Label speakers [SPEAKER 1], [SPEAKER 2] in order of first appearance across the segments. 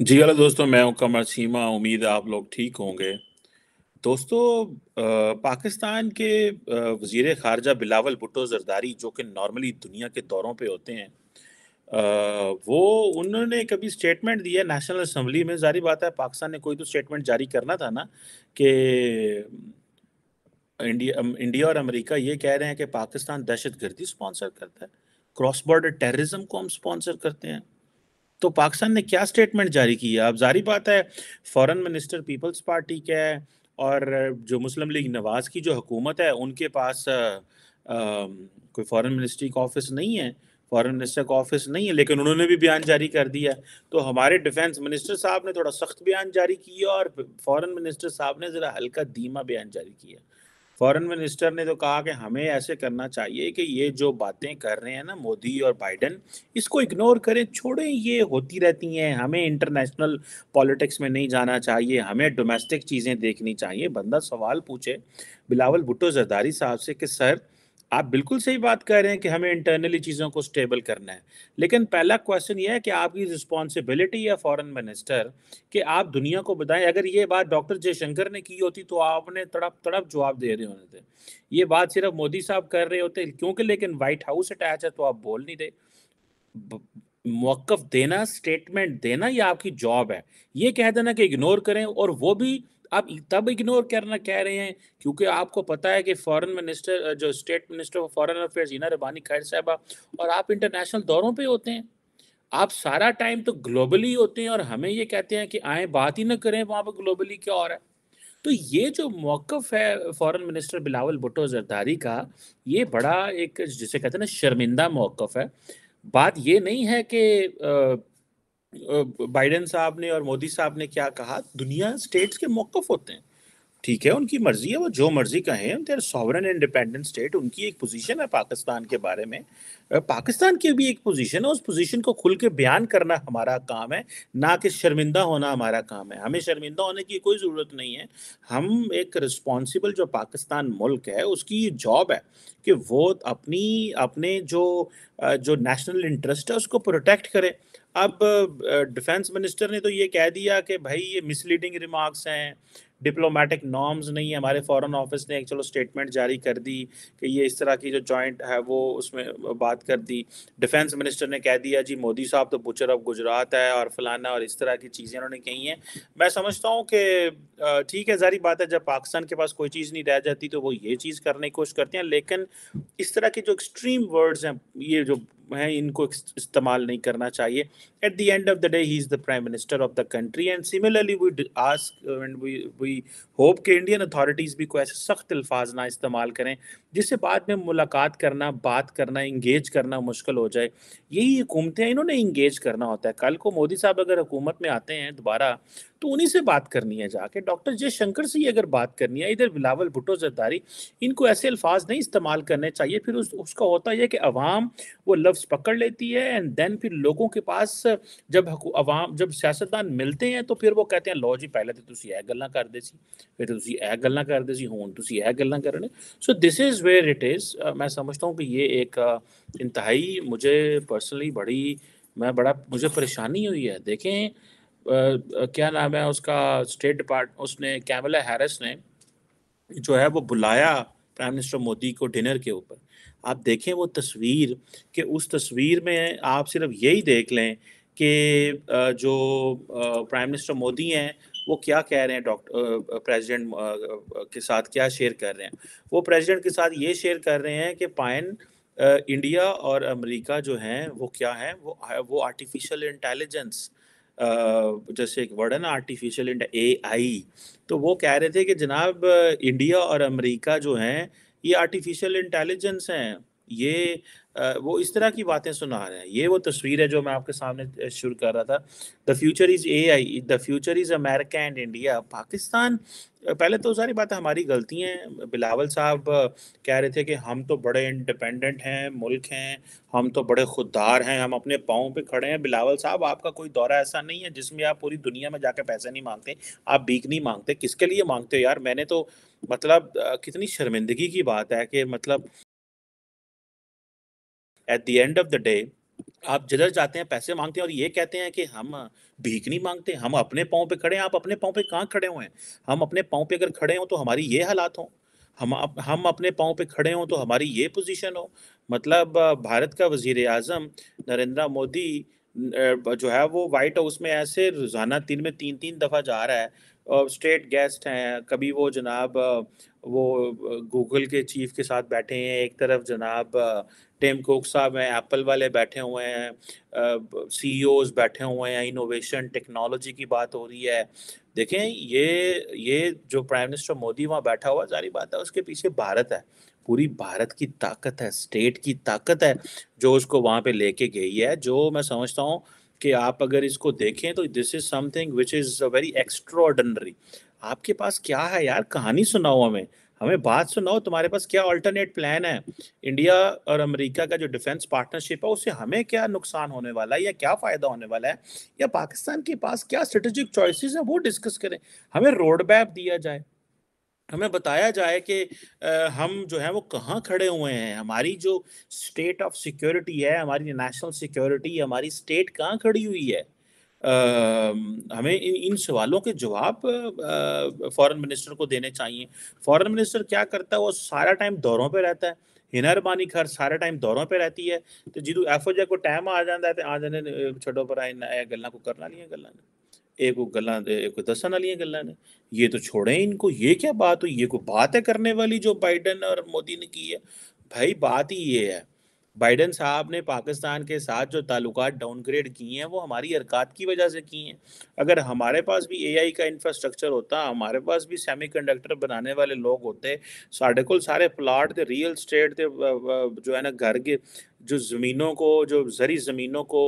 [SPEAKER 1] जी hello दोस्तों मैं हूं कमर सीमा उम्मीद आप लोग ठीक होंगे दोस्तों पाकिस्तान के वज़ीर ख़ारजा बिलावल भुट्टो जरदारी जो कि नॉर्मली दुनिया के दौरों पे होते हैं वो उन्होंने कभी स्टेटमेंट दिया नेशनल असम्बली में जारी बात है पाकिस्तान ने कोई तो स्टेटमेंट जारी करना था ना कि इंडिया इंडिया और अमेरिका ये कह रहे हैं कि पाकिस्तान दहशत गर्दी स्पॉन्सर करता है क्रॉस बॉर्डर टेररिज्म को हम स्पॉन्सर करते हैं तो पाकिस्तान ने क्या स्टेटमेंट जारी की है अब जारी बात है फॉरेन मिनिस्टर पीपल्स पार्टी के है और जो मुस्लिम लीग नवाज़ की जो हुकूमत है उनके पास आ, आ, कोई फॉरेन मिनिस्ट्री का ऑफिस नहीं है फॉरेन मिनिस्टर का ऑफिस नहीं है लेकिन उन्होंने भी बयान जारी कर दिया तो हमारे डिफेंस मिनिस्टर साहब ने थोड़ा सख्त बयान जारी किया और फॉरेन मिनिस्टर साहब ने ज़रा हल्का धीमा बयान जारी किया फॉरेन मिनिस्टर ने तो कहा कि हमें ऐसे करना चाहिए कि ये जो बातें कर रहे हैं ना मोदी और बाइडन इसको इग्नोर करें छोड़ें ये होती रहती हैं हमें इंटरनेशनल पॉलिटिक्स में नहीं जाना चाहिए हमें डोमेस्टिक चीज़ें देखनी चाहिए बंदा सवाल पूछे बिलावल भुट्टो जरदारी साहब से कि सर आप बिल्कुल सही बात कह रहे हैं कि हमें इंटरनली चीज़ों को स्टेबल करना है लेकिन पहला क्वेश्चन यह है कि आपकी रिस्पॉन्सिबिलिटी है फॉरेन मिनिस्टर कि आप दुनिया को बताएं अगर ये बात डॉक्टर जयशंकर ने की होती तो आपने तड़प तड़प जवाब दे रहे होने थे ये बात सिर्फ मोदी साहब कर रहे होते क्योंकि लेकिन वाइट हाउस अटैच है तो आप बोल नहीं रहे मौक़ देना स्टेटमेंट देना ये आपकी जॉब है ये कह देना कि इग्नोर करें और वो भी आप तब इग्नोर करना कह रहे हैं क्योंकि आपको पता है कि फॉरेन मिनिस्टर जो state minister of foreign affairs Hina Rabbani खैर साहबा और आप इंटरनेशनल दौरों पे होते हैं आप सारा टाइम तो ग्लोबली होते हैं और हमें ये कहते हैं कि आए बात ही ना करें वहाँ पर ग्लोबली क्या हो रहा है तो ये जो मौक़ है फॉरेन मिनिस्टर बिलावल भुटो जरदारी का ये बड़ा एक जिसे कहते हैं ना शर्मिंदा मौक़ है बात ये नहीं है कि बाइडेन साहब ने और मोदी साहब ने क्या कहा दुनिया स्टेट्स के मौकफ होते हैं ठीक है उनकी मर्जी है वो जो मर्जी कहें देर सॉवरन इंडिपेंडेंट स्टेट उनकी एक पोजीशन है पाकिस्तान के बारे में पाकिस्तान की भी एक पोजीशन है उस पोजीशन को खुल के बयान करना हमारा काम है ना कि शर्मिंदा होना हमारा काम है हमें शर्मिंदा होने की कोई ज़रूरत नहीं है हम एक रिस्पॉन्सिबल जो पाकिस्तान मुल्क है उसकी जॉब है कि वो अपनी अपने जो जो नेशनल इंटरेस्ट है उसको प्रोटेक्ट करें अब डिफेंस मिनिस्टर ने तो ये कह दिया कि भाई ये मिसलीडिंग रिमार्क्स हैं डिप्लोमेटिक नॉर्म्स नहीं है हमारे फॉरेन ऑफिस ने एक चलो स्टेटमेंट जारी कर दी कि ये इस तरह की जो जॉइंट है वो उसमें बात कर दी डिफेंस मिनिस्टर ने कह दिया जी मोदी साहब तो बुचर ऑफ गुजरात है और फलाना और इस तरह की चीज़ें उन्होंने कही हैं मैं समझता हूँ कि ठीक है जारी बात है जब पाकिस्तान के पास कोई चीज़ नहीं रह जाती तो वो ये चीज़ करने की कोशिश करते हैं लेकिन इस तरह की जो एक्सट्रीम वर्ड्स हैं ये जो हैं इनको इस्तेमाल नहीं करना चाहिए at the end of the day he is the prime minister of the country and similarly we ask and we we hope कि इंडियन अथॉरिटीज़ भी को ऐसे सख्त अल्फाज ना इस्तेमाल करें जिससे बाद में मुलाकात करना बात करना इंगेज करना मुश्किल हो जाए यही हुकूमतें हैं इन्होंने इंगेज करना होता है कल को मोदी साहब अगर हुकूमत में आते हैं दोबारा तो उन्हीं से बात करनी है जाके डॉक्टर जय शंकर से ही अगर बात करनी है इधर बिलावल भुट्टो जरदारी इनको ऐसे अल्फाज नहीं इस्तेमाल करने चाहिए फिर उस, उसका होता यह कि अवाम वो लफ लफ्ज पकड़ लेती है एंड देन फिर लोगों के पास जब अवाम जब सियासतदान मिलते हैं तो फिर वो कहते हैं लो जी पहले तो तुम यह ਗੱਲਾਂ करते फिर ਫਿਰ यह ਇਹ करते हूँ तुम यह ਤੁਸੀਂ कर रहे so this is where it is मैं समझता हूँ कि ये एक इंतहाई मुझे पर्सनली बड़ी मैं बड़ा मुझे परेशानी हुई है देखें आ, क्या नाम है उसका स्टेट डिपार्ट उसने कैमला हैरिस ने जो है वो बुलाया प्राइम मिनिस्टर मोदी को डिनर के ऊपर आप देखें वो तस्वीर कि उस तस्वीर में आप सिर्फ यही देख लें कि जो प्राइम मिनिस्टर मोदी हैं वो क्या कह रहे हैं डॉक्टर प्रेसिडेंट के साथ क्या शेयर कर रहे हैं वो प्रेसिडेंट के साथ ये शेयर कर रहे हैं कि पाइन इंडिया और अमेरिका जो हैं वो क्या हैं वो वो आर्टिफिशियल इंटेलिजेंस जैसे एक वर्ड है ना आर्टिफिशियल ए आई तो वो कह रहे थे कि जनाब इंडिया और अमेरिका जो हैं ये आर्टिफिशियल इंटेलिजेंस हैं ये वो इस तरह की बातें सुना रहे हैं ये वो तस्वीर है जो मैं आपके सामने शुरू कर रहा था the future is A I the future is America and India Pakistan पहले तो सारी बातें हमारी गलती हैं बिलावल साहब कह रहे थे कि हम तो बड़े इंडिपेंडेंट हैं मुल्क हैं हम तो बड़े खुददार हैं हम अपने पाँव पे खड़े हैं बिलावल साहब आपका कोई दौरा ऐसा नहीं है जिसमें आप पूरी दुनिया में जाकर पैसे नहीं मांगते आप बीक नहीं मांगते किसके लिए मांगते हो यार मैंने तो मतलब कितनी शर्मिंदगी की बात है कि मतलब at the end of the day आप जिधर जाते हैं पैसे मांगते हैं और ये कहते हैं कि हम भीख नहीं मांगते हम अपने पाँव पे खड़े हैं आप अपने पाँव पे कहाँ खड़े हुए हैं हम अपने पाँव पे अगर खड़े हों तो हमारी ये हालात हों हम हम अपने पाँव पे खड़े हों तो हमारी ये पोजीशन हो मतलब भारत का वजीर अजम नरेंद्र मोदी जो है वो वाइट हाउस में ऐसे रोज़ाना दिन में तीन तीन दफ़ा जा रहा है और स्टेट गेस्ट हैं कभी वो जनाब वो गूगल के चीफ के साथ बैठे हैं एक तरफ जनाब टेम कोक साहब हैं एप्पल वाले बैठे हुए हैं सी e बैठे हुए हैं इनोवेशन टेक्नोलॉजी की बात हो रही है देखें ये ये जो प्राइम मिनिस्टर मोदी वहाँ बैठा हुआ सारी बात है उसके पीछे भारत है पूरी भारत की ताकत है स्टेट की ताकत है जो उसको वहाँ पे लेके गई है जो मैं समझता हूँ कि आप अगर इसको देखें तो this is something which is a very extraordinary आपके पास क्या है यार कहानी सुनाओ हमें हमें बात सुनाओ तुम्हारे पास क्या अल्टरनेट प्लान है इंडिया और अमेरिका का जो डिफेंस पार्टनरशिप है उससे हमें क्या नुकसान होने वाला है या क्या फ़ायदा होने वाला है या पाकिस्तान के पास क्या स्ट्रेटेजिक चॉइसेस हैं वो डिस्कस करें हमें रोड मैप दिया जाए हमें बताया जाए कि हम जो है वो कहाँ खड़े हुए हैं हमारी जो स्टेट ऑफ सिक्योरिटी है हमारी नेशनल सिक्योरिटी हमारी स्टेट कहाँ खड़ी हुई है हमें इन इन सवालों के जवाब फॉरेन मिनिस्टर को देने चाहिए फॉरेन मिनिस्टर क्या करता है वो सारा टाइम दौरों पे रहता है हिना रबानी खर सारे टाइम दौरों पे रहती है तो जो एफ को टाइम आ जाता है तो आ जाने छड़ो पर आए गल को करना नहीं है गल्ला ने एक गल एक दसन वाली गल्ला ने ये तो छोड़े इनको ये क्या बात हो ये कोई बात है करने वाली जो बाइडन और मोदी ने की है भाई बात ही ये है बाइडन साहब ने पाकिस्तान के साथ जो ताल्लुक डाउनग्रेड किए हैं वो हमारी अरक़ात की वजह से किए हैं अगर हमारे पास भी एआई का इंफ्रास्ट्रक्चर होता हमारे पास भी सेमीकंडक्टर बनाने वाले लोग होते साढ़े को सारे प्लाट थे रियल स्टेट थे जो है ना घर के जो ज़मीनों को जो जरी ज़मीनों को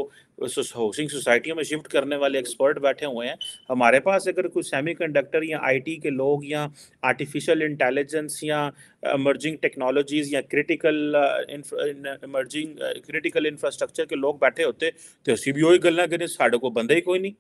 [SPEAKER 1] हाउसिंग सोसाइटियों में शिफ्ट करने वाले एक्सपर्ट बैठे हुए हैं हमारे पास अगर कुछ सेमी कंडक्टर या आईटी के लोग या आर्टिफिशियल इंटेलिजेंस या इमर्जिंग टेक्नोलॉजीज़ या क्रिटिकल इमर्जिंग क्रिटिकल इंफ्रास्ट्रक्चर के लोग बैठे होते तो अभी भी वही गल्ला करें साढ़े को बंदे ही कोई नहीं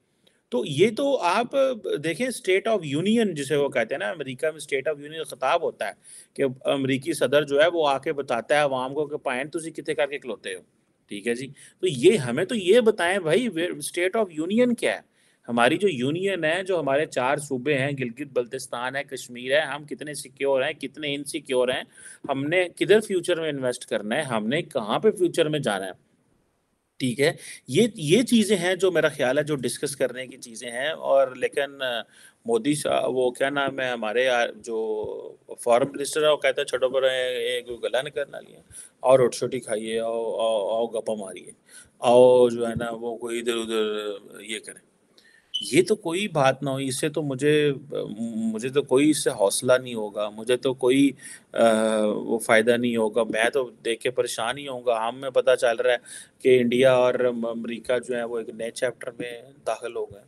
[SPEAKER 1] तो ये तो आप देखें स्टेट ऑफ यूनियन जिसे वो कहते हैं ना अमेरिका में स्टेट ऑफ यूनियन खिताब होता है कि अमेरिकी सदर जो है वो आके बताता है आवाम को कि पायन तुम कितने करके खिलौते हो ठीक है जी तो ये हमें तो ये बताएं भाई स्टेट ऑफ यूनियन क्या है हमारी जो यूनियन है जो हमारे चार सूबे हैं गिलगित बल्तिस्तान है कश्मीर है हम कितने सिक्योर हैं कितने इनसिक्योर हैं हमने किधर फ्यूचर में इन्वेस्ट करना है हमने कहाँ पे फ्यूचर में जाना है ठीक है ये ये चीज़ें हैं जो मेरा ख्याल है जो डिस्कस करने की चीज़ें हैं और लेकिन मोदी साहब वो क्या नाम है हमारे जो फ़ॉरन मिनिस्टर है वो कहता है छोटो पर गला करना लिया और रोट छोटी खाइए आओ आओ आओ गपा मारिए आओ जो है ना वो कोई इधर उधर ये करें ये तो कोई बात ना हो इससे तो मुझे मुझे तो कोई इससे हौसला नहीं होगा मुझे तो कोई आ, वो फ़ायदा नहीं होगा मैं तो देख के परेशान ही होऊंगा हाँ, में पता चल रहा है कि इंडिया और अमेरिका जो है वो एक नए चैप्टर में दाखिल हो गए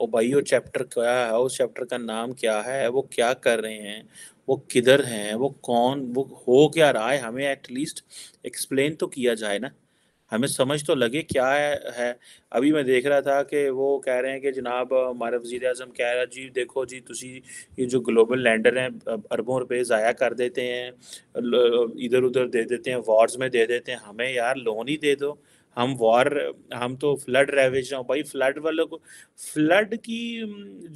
[SPEAKER 1] और भाई वो चैप्टर क्या है उस चैप्टर का नाम क्या है वो क्या कर रहे हैं वो किधर हैं वो कौन वो हो क्या रहा है हमें एटलीस्ट एक्सप्लेन तो किया जाए ना हमें समझ तो लगे क्या है, है अभी मैं देख रहा था कि वो कह रहे हैं कि जनाब हमारे वजी अजम कह रहा जी देखो जी तुसी ये जो ग्लोबल लैंडर हैं अरबों रुपए ज़ाया कर देते हैं इधर उधर दे देते हैं वार्स में दे देते हैं हमें यार लोन ही दे दो हम वॉर हम तो फ्लड रेवेज रहा भाई फ्लड वालों को फ्लड की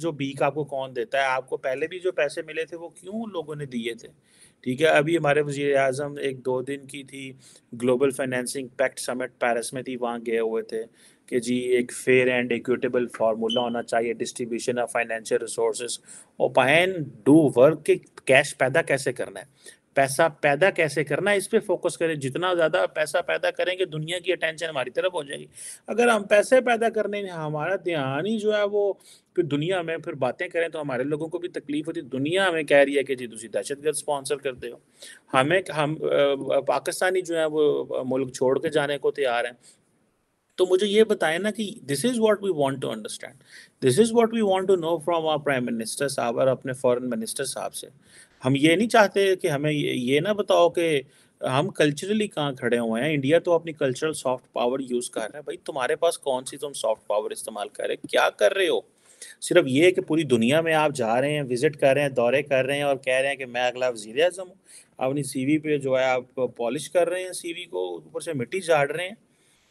[SPEAKER 1] जो बीक आपको कौन देता है आपको पहले भी जो पैसे मिले थे वो क्यों लोगों ने दिए थे ठीक है अभी हमारे वज़ी अजम एक दो दिन की थी global financing pact summit Paris में थी वहाँ गए हुए थे कि जी एक फेयर एंड इक्विटेबल फार्मूला होना चाहिए डिस्ट्रीब्यूशन ऑफ फाइनेंशियल रिसोर्स और पहन डू वर्क के कैश पैदा कैसे करना है पैसा पैदा कैसे करना है इस पर फोकस करें जितना ज़्यादा पैसा पैदा करेंगे दुनिया की अटेंशन हमारी तरफ हो जाएगी अगर हम पैसे पैदा करने हमारा ध्यान ही जो है वो फिर दुनिया में फिर बातें करें तो हमारे लोगों को भी तकलीफ होती दुनिया हमें कह रही है कि जी तुम दहशतगर्द स्पॉन्सर करते हो हमें हम पाकिस्तानी जो है वो मुल्क छोड़ के जाने को तैयार हैं तो मुझे ये बताए ना कि this is what we want to understand this is what we want to know from our prime minister साहब और अपने फॉरन मिनिस्टर साहब से हम ये नहीं चाहते कि हमें ये, ना बताओ कि हम कल्चरली कहाँ खड़े हुए हैं इंडिया तो अपनी कल्चरल सॉफ्ट पावर यूज़ कर रहे हैं भाई तुम्हारे पास कौन सी तुम सॉफ्ट पावर इस्तेमाल कर रहे क्या कर रहे हो सिर्फ ये कि पूरी दुनिया में आप जा रहे हैं विजिट कर रहे हैं दौरे कर रहे हैं और कह रहे हैं कि मैं अगला वजीर अजम हूँ अपनी सी पे जो है आप पॉलिश कर रहे हैं सी को ऊपर से मिट्टी झाड़ रहे हैं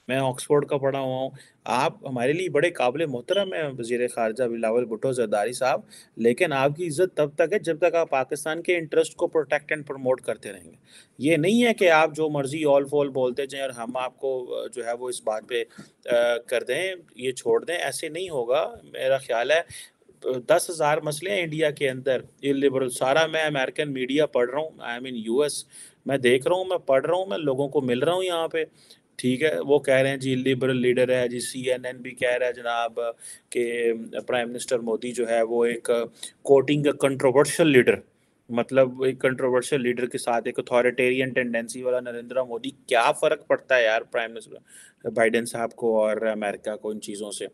[SPEAKER 1] मैं ऑक्सफोर्ड का पढ़ा हुआ हूँ आप हमारे लिए बड़े काबिल मोहतरम हैं वजीर खारजा बिलावल भुटो जरदारी साहब लेकिन आपकी इज्जत तब तक है जब तक आप पाकिस्तान के इंटरेस्ट को प्रोटेक्ट एंड प्रमोट करते रहेंगे ये नहीं है कि आप जो मर्जी ऑल फॉल बोलते जाएं और हम आपको जो है वो इस बात पे कर दें ये छोड़ दें ऐसे नहीं होगा मेरा ख्याल है दस हज़ार मसले हैं इंडिया के अंदर इलिबरल सारा मैं अमेरिकन मीडिया पढ़ रहा हूँ आई मीन यू यूएस मैं देख रहा हूँ मैं पढ़ रहा हूँ मैं लोगों को मिल रहा हूँ यहाँ पे ठीक है वो कह रहे हैं जी लिबरल लीडर है जी सीएनएन भी कह रहा है जनाब के प्राइम मिनिस्टर मोदी जो है वो एक कोटिंग कंट्रोवर्शियल लीडर मतलब एक कंट्रोवर्शियल लीडर के साथ एक अथॉरिटेरियन टेंडेंसी वाला नरेंद्र मोदी क्या फ़र्क पड़ता है यार प्राइम मिनिस्टर बाइडेन साहब को और अमेरिका को इन चीज़ों से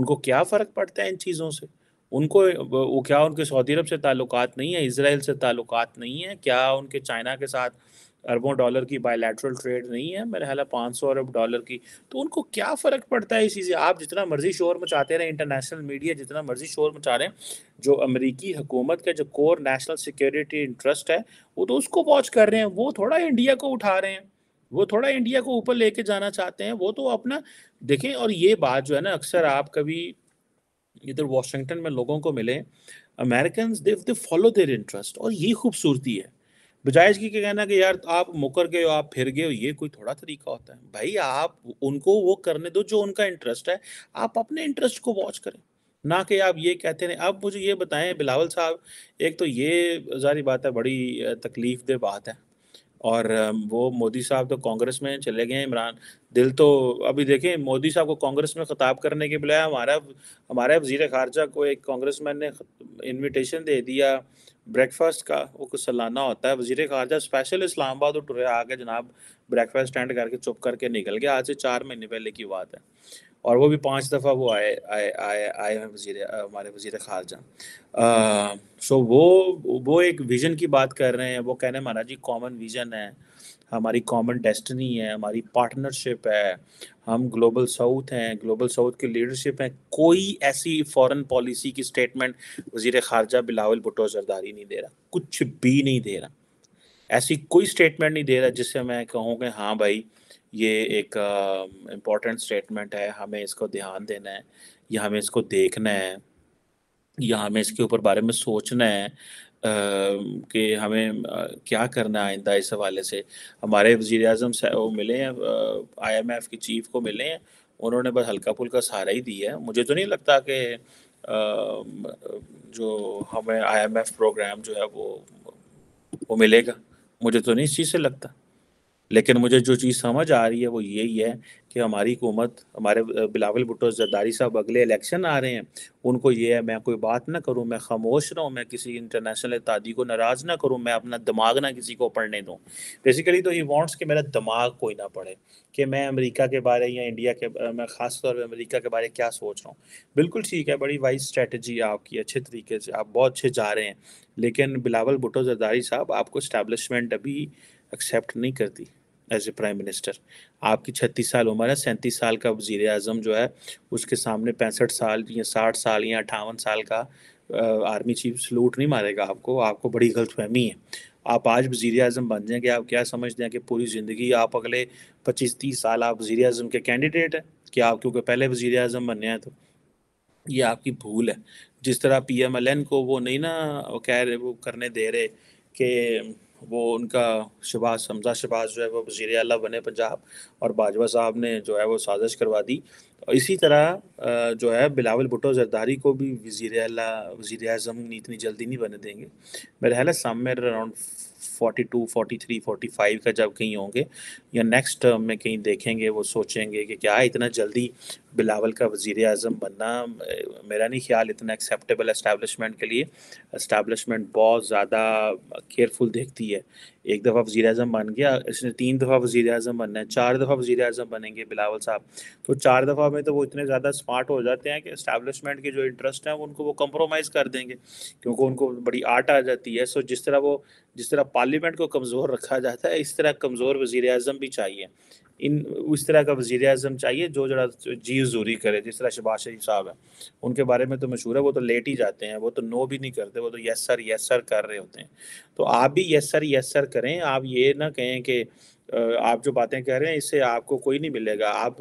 [SPEAKER 1] उनको क्या फ़र्क पड़ता है इन चीज़ों से उनको वो क्या उनके सऊदी अरब से ताल्लुकात नहीं है इसराइल से ताल्लुकात नहीं है क्या उनके चाइना के साथ अरबों डॉलर की बायलैटरल ट्रेड नहीं है मेरे ख्याल पाँच सौ अरब डॉलर की तो उनको क्या फ़र्क पड़ता है इस चीज़ आप जितना मर्जी शोर मचाते रहें इंटरनेशनल मीडिया जितना मर्जी शोर मचा रहे हैं जो अमेरिकी हुकूमत का जो कोर नेशनल सिक्योरिटी इंटरेस्ट है वो तो उसको वॉच कर रहे हैं वो थोड़ा इंडिया को उठा रहे हैं वो थोड़ा इंडिया को ऊपर लेके जाना चाहते हैं वो तो अपना देखें और ये बात जो है ना अक्सर आप कभी इधर वाशिंगटन में लोगों को मिले American they follow their interest और ये खूबसूरती है बजाय इसकी कहना कि यार आप मुकर गए हो आप फिर गए हो ये कोई थोड़ा तरीका होता है भाई आप उनको वो करने दो जो उनका इंटरेस्ट है आप अपने इंटरेस्ट को वॉच करें ना कि आप ये कहते हैं अब मुझे ये बताएं बिलावल साहब एक तो ये जारी बात है बड़ी तकलीफ दे बात है और वो मोदी साहब तो कांग्रेस में चले गए इमरान दिल तो अभी देखें मोदी साहब को कांग्रेस में ख़ताब करने के बजाय हमारा हमारे वजीर खारजा को एक कांग्रेस मैन ने इन्विटेशन दे दिया ब्रेकफास्ट का वो कुछ सालाना होता है वजीर खारजा स्पेशल इस्लामाबाद और टुरे आके जनाब ब्रेकफास्ट अटेंड करके चुप करके निकल गया आज से चार महीने पहले की बात है और वो भी पांच दफ़ा वो आए आए आए आए हैं वजीर हमारे वजीर खारजा सो वो वो एक विज़न की बात कर रहे हैं वो कहने माना जी कॉमन विज़न है हमारी कॉमन डेस्टनी है हमारी पार्टनरशिप है हम ग्लोबल साउथ हैं ग्लोबल साउथ की लीडरशिप है कोई ऐसी फॉरेन पॉलिसी की स्टेटमेंट वजीर खारजा बिलावल भुटो जरदारी नहीं दे रहा कुछ भी नहीं दे रहा ऐसी कोई स्टेटमेंट नहीं दे रहा जिससे मैं कहूँ कि हाँ भाई ये एक इम्पॉर्टेंट uh, स्टेटमेंट है हमें इसको ध्यान देना है या हमें इसको देखना है या हमें इसके ऊपर बारे में सोचना है कि हमें क्या करना है आइंदा इस हवाले से हमारे वज़ी अजम वो मिले हैं आई एम एफ़ के चीफ़ को मिले हैं उन्होंने बस हल्का फुल्का सहारा ही दिया है मुझे तो नहीं लगता कि जो हमें आई एम एफ़ प्रोग्राम जो है वो वो मिलेगा मुझे तो नहीं इस चीज़ से लगता लेकिन मुझे जो चीज़ समझ आ रही है वो यही है कि हमारी हुकूमत हमारे बिलावल भुटो जरदारी साहब अगले इलेक्शन आ रहे हैं उनको ये है मैं कोई बात ना करूं मैं खामोश रहूं मैं किसी इंटरनेशनल तादी को नाराज़ ना करूं मैं अपना दिमाग ना किसी को पढ़ने दूं बेसिकली तो ही वांट्स कि मेरा दिमाग कोई ना पढ़े कि मैं अमेरिका के बारे या इंडिया के मैं ख़ास तौर पर अमरीका के बारे क्या सोच रहा हूँ बिल्कुल ठीक है बड़ी वाइज स्ट्रेटजी आपकी अच्छे तरीके से आप बहुत अच्छे जा रहे हैं लेकिन बिलावल भुटो जरदारी साहब आपको इस्टेबलिशमेंट अभी एक्सेप्ट नहीं करती एज ए प्राइम मिनिस्टर आपकी छत्तीस साल उम्र है सैंतीस साल का वजीर अजम जो है उसके सामने पैंसठ साल या साठ साल या अठावन साल का आर्मी चीफ सलूट नहीं मारेगा आपको आपको बड़ी गलतफहमी है आप आज वजीर अजम बन जाएंगे आप क्या समझते हैं कि पूरी ज़िंदगी आप अगले पच्चीस तीस साल आप वजीर अजम के कैंडिडेट हैं कि आप क्योंकि पहले वजीर अजम बने हैं तो ये आपकी भूल है जिस तरह पी एम एल एन को वो नहीं ना कह रहे वो करने दे रहे कि वो उनका शबाज हमजा शबाज जो है वो वजीर अला बने पंजाब और बाजवा साहब ने जो है वो साजिश करवा दी और तो इसी तरह जो है बिलावल भुटो जरदारी को भी वजीर अला वजीर अजम इतनी जल्दी नहीं बने देंगे मेरा ख्याल है around forty two forty three forty five का जब कहीं होंगे या नेक्स्ट टर्म में कहीं देखेंगे वो सोचेंगे कि क्या इतना जल्दी बिलावल का वजीर अजम बनना मेरा नहीं ख्याल इतना एक्सेप्टेबल इस्टेबलिशमेंट के लिए इस्टेबलिशमेंट बहुत ज़्यादा केयरफुल देखती है एक दफ़ा वजी अजम बन गया इसने तीन दफ़ा वजी अजम बनना है चार दफ़ा वजी अजम बनेंगे बिलावल साहब तो चार दफ़ा में तो वो इतने ज़्यादा स्मार्ट हो जाते हैं कि इस्टेबलिशमेंट के जो इंटरेस्ट हैं उनको वो कंप्रोमाइज़ कर देंगे क्योंकि उनको बड़ी आट आ जाती है सो जिस तरह वो जिस तरह पार्लियामेंट को कमज़ोर रखा जाता है इस तरह कमज़ोर वज़ी अजम भी चाहिए इन उस तरह का वजीर अजम चाहिए जो जरा जी जूरी करे जिस तरह शबाज शरीफ साहब हैं उनके बारे में तो मशहूर है वो तो लेट ही जाते हैं वो तो नो भी नहीं करते वो तो यस सर यस सर कर रहे होते हैं तो आप भी यस सर यस सर करें आप ये ना कहें कि आप जो बातें कह रहे हैं इससे आपको कोई नहीं मिलेगा आप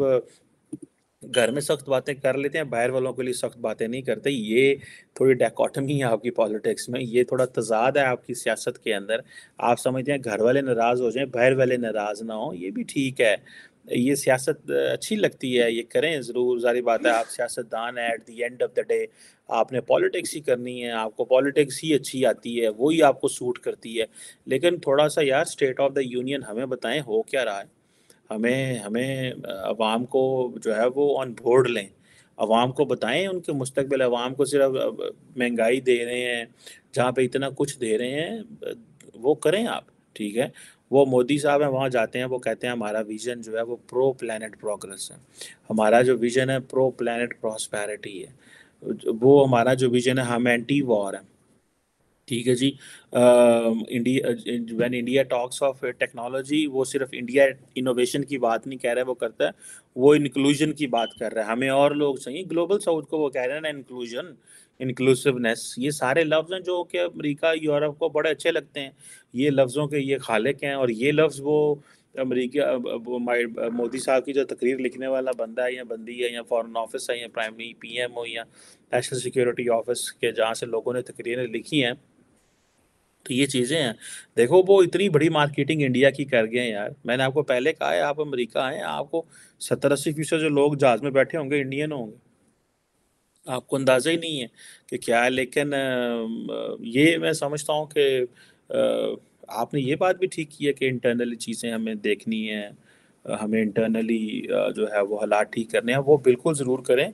[SPEAKER 1] घर में सख्त बातें कर लेते हैं बाहर वालों के लिए सख्त बातें नहीं करते ये थोड़ी डायकॉटमी है आपकी पॉलिटिक्स में ये थोड़ा तजाद है आपकी सियासत के अंदर आप समझते हैं घर वाले नाराज़ हो जाएं बाहर वाले नाराज़ ना हो ये भी ठीक है ये सियासत अच्छी लगती है ये करें ज़रूर जारी बात है आप सियासतदान है at the end of the day आपने पॉलिटिक्स ही करनी है आपको पॉलिटिक्स ही अच्छी आती है वही आपको सूट करती है लेकिन थोड़ा सा यार स्टेट ऑफ द यूनियन हमें बताएं हो क्या रहा है हमें हमें आवाम को जो है वो ऑन बोर्ड लें आवाम को बताएं उनके मुस्तबिल आवाम को सिर्फ महंगाई दे रहे हैं जहाँ पे इतना कुछ दे रहे हैं वो करें आप ठीक है वो मोदी साहब हैं वहाँ जाते हैं वो कहते हैं हमारा विजन जो है वो प्रो प्लानट प्रोग्रेस है हमारा जो विजन है प्रो प्लानट प्रॉस्पैरिटी है वो हमारा जो विजन है हम एंटी वॉर है ठीक है जी India when India talks of technology वो सिर्फ इंडिया इनोवेशन की बात नहीं कह रहा है वो करता है वो इंक्लूजन की बात कर रहा है हमें और लोग चाहिए ग्लोबल साउथ को वो कह रहे हैं ना इंक्लूजन इंक्लूसिवनेस ये सारे लफ्ज़ हैं जो कि अमेरिका यूरोप को बड़े अच्छे लगते हैं ये लफ्ज़ों के ये खालिक हैं और ये लफ्ज़ वो अमरीका मोदी साहब की जो तकरीर लिखने वाला बंदा है या बंदी है या फॉरेन ऑफिस है या प्राइमरी पी एम हो या नेशनल सिक्योरिटी ऑफिस के जहाँ से लोगों ने तकरीरें लिखी हैं तो ये चीज़ें हैं देखो वो इतनी बड़ी मार्केटिंग इंडिया की कर गए हैं यार मैंने आपको पहले कहा है आप अमेरिका हैं आपको सत्तर अस्सी फीसद जो लोग जहाज में बैठे होंगे इंडियन होंगे आपको अंदाज़ा ही नहीं है कि क्या है लेकिन ये मैं समझता हूँ कि आपने ये बात भी ठीक की है कि इंटरनली चीज़ें हमें देखनी है हमें इंटरनली जो है वो हालात ठीक करने हैं वो बिल्कुल ज़रूर करें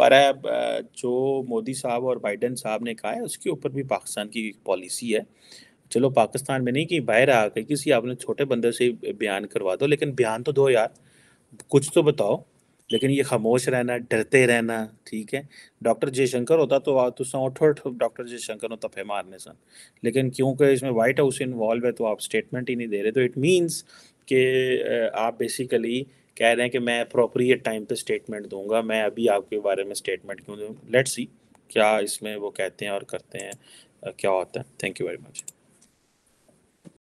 [SPEAKER 1] पर जो मोदी साहब और बाइडन साहब ने कहा है उसके ऊपर भी पाकिस्तान की पॉलिसी है चलो पाकिस्तान में नहीं कि बाहर आ गई किसी आपने छोटे बंदे से बयान करवा दो लेकिन बयान तो दो यार कुछ तो बताओ लेकिन ये खामोश रहना डरते रहना ठीक है डॉक्टर जयशंकर होता तो तुसा उठो उठो डॉक्टर जयशंकर होता फे मारने सन लेकिन क्योंकि इसमें वाइट हाउस इन्वॉल्व है तो आप स्टेटमेंट ही नहीं दे रहे तो इट मीन्स कि आप बेसिकली कह रहे हैं कि मैं अप्रोप्रिएट टाइम पे स्टेटमेंट दूंगा मैं अभी आपके बारे में स्टेटमेंट क्यों दूँ लेट्स सी क्या इसमें वो कहते हैं और करते हैं क्या होता है थैंक यू वेरी मच